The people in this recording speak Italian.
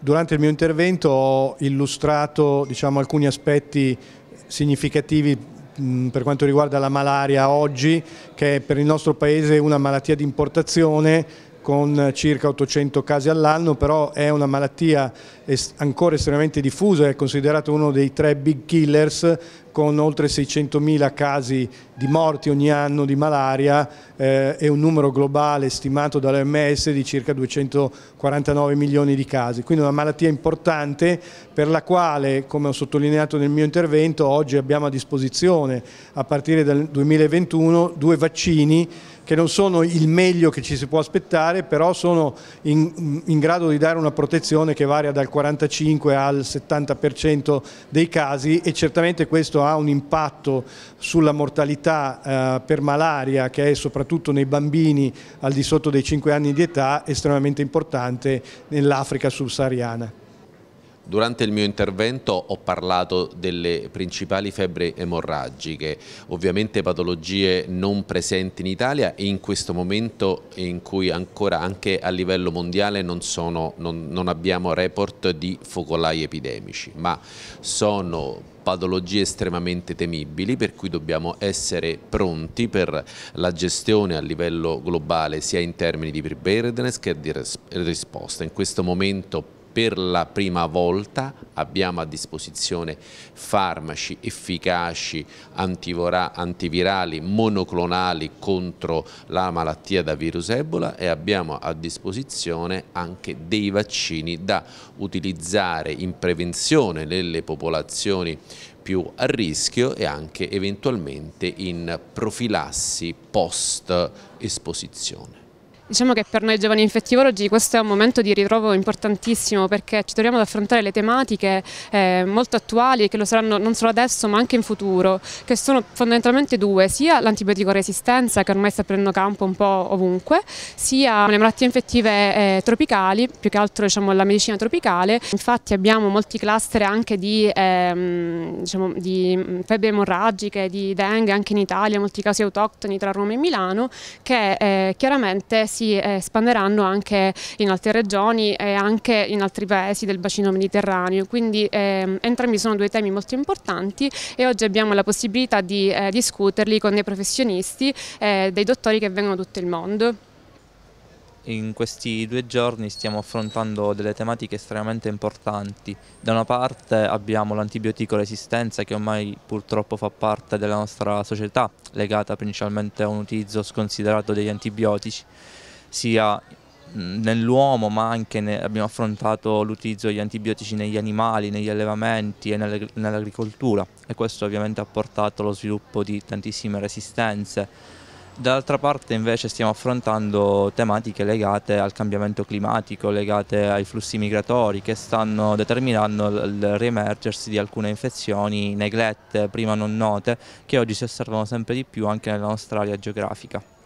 Durante il mio intervento ho illustrato diciamo, alcuni aspetti significativi per quanto riguarda la malaria oggi, che è per il nostro Paese è una malattia di importazione con circa 800 casi all'anno, però è una malattia ancora estremamente diffusa, è considerato uno dei tre big killers con oltre 600.000 casi di morti ogni anno di malaria eh, e un numero globale stimato dall'OMS di circa 249 milioni di casi. Quindi una malattia importante per la quale, come ho sottolineato nel mio intervento, oggi abbiamo a disposizione a partire dal 2021 due vaccini che non sono il meglio che ci si può aspettare, però sono in, in grado di dare una protezione che varia dal 45 al 70% dei casi e certamente questo ha un impatto sulla mortalità eh, per malaria che è soprattutto nei bambini al di sotto dei 5 anni di età estremamente importante nell'Africa subsahariana. Durante il mio intervento ho parlato delle principali febbre emorragiche, ovviamente patologie non presenti in Italia e in questo momento in cui ancora anche a livello mondiale non, sono, non, non abbiamo report di focolai epidemici, ma sono patologie estremamente temibili per cui dobbiamo essere pronti per la gestione a livello globale sia in termini di preparedness che di risposta. In questo momento per la prima volta abbiamo a disposizione farmaci efficaci antivirali monoclonali contro la malattia da virus Ebola e abbiamo a disposizione anche dei vaccini da utilizzare in prevenzione nelle popolazioni più a rischio e anche eventualmente in profilassi post esposizione. Diciamo che per noi giovani infettivologi questo è un momento di ritrovo importantissimo perché ci troviamo ad affrontare le tematiche eh, molto attuali e che lo saranno non solo adesso ma anche in futuro, che sono fondamentalmente due, sia l'antibiotico resistenza che ormai sta prendendo campo un po' ovunque, sia le malattie infettive eh, tropicali, più che altro diciamo, la medicina tropicale. Infatti abbiamo molti cluster anche di, ehm, diciamo, di mm, febbre emorragiche, di dengue anche in Italia, molti casi autoctoni tra Roma e Milano che eh, chiaramente si eh, espanderanno anche in altre regioni e anche in altri paesi del bacino mediterraneo, quindi ehm, entrambi sono due temi molto importanti e oggi abbiamo la possibilità di eh, discuterli con dei professionisti, eh, dei dottori che vengono da tutto il mondo. In questi due giorni stiamo affrontando delle tematiche estremamente importanti. Da una parte abbiamo l'antibiotico resistenza che ormai purtroppo fa parte della nostra società, legata principalmente a un utilizzo sconsiderato degli antibiotici sia mm, nell'uomo ma anche ne, abbiamo affrontato l'utilizzo degli antibiotici negli animali, negli allevamenti e nell'agricoltura e questo ovviamente ha portato allo sviluppo di tantissime resistenze. Dall'altra parte invece stiamo affrontando tematiche legate al cambiamento climatico, legate ai flussi migratori che stanno determinando il riemergersi di alcune infezioni neglette, prima non note, che oggi si osservano sempre di più anche nella nostra area geografica.